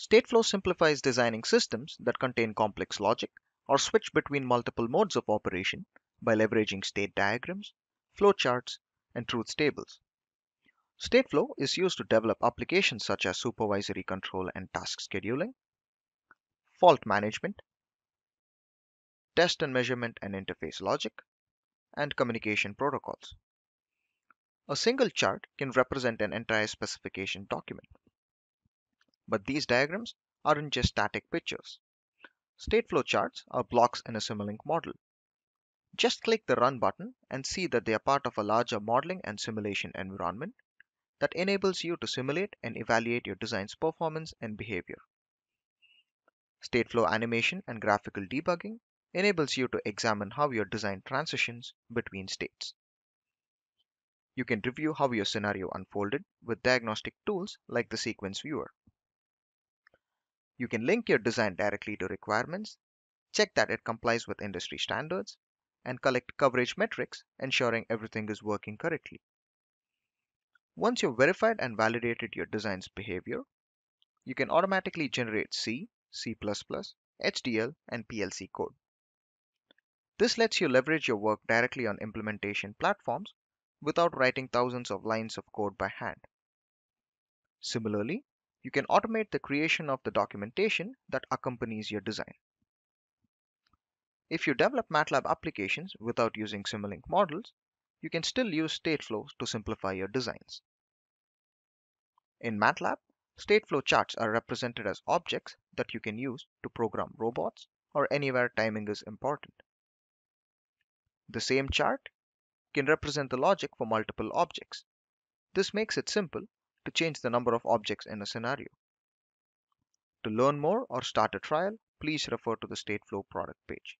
Stateflow simplifies designing systems that contain complex logic or switch between multiple modes of operation by leveraging state diagrams, flowcharts, and truth tables. Stateflow is used to develop applications such as supervisory control and task scheduling, fault management, test and measurement and interface logic, and communication protocols. A single chart can represent an entire specification document. But these diagrams aren't just static pictures. State flow charts are blocks in a Simulink model. Just click the Run button and see that they are part of a larger modeling and simulation environment that enables you to simulate and evaluate your design's performance and behavior. Stateflow animation and graphical debugging enables you to examine how your design transitions between states. You can review how your scenario unfolded with diagnostic tools like the Sequence Viewer. You can link your design directly to requirements, check that it complies with industry standards, and collect coverage metrics, ensuring everything is working correctly. Once you've verified and validated your design's behavior, you can automatically generate C, C++, HDL, and PLC code. This lets you leverage your work directly on implementation platforms without writing thousands of lines of code by hand. Similarly, you can automate the creation of the documentation that accompanies your design. If you develop MATLAB applications without using Simulink models, you can still use stateflow to simplify your designs. In MATLAB, stateflow charts are represented as objects that you can use to program robots or anywhere timing is important. The same chart can represent the logic for multiple objects. This makes it simple to change the number of objects in a scenario. To learn more or start a trial, please refer to the Stateflow product page.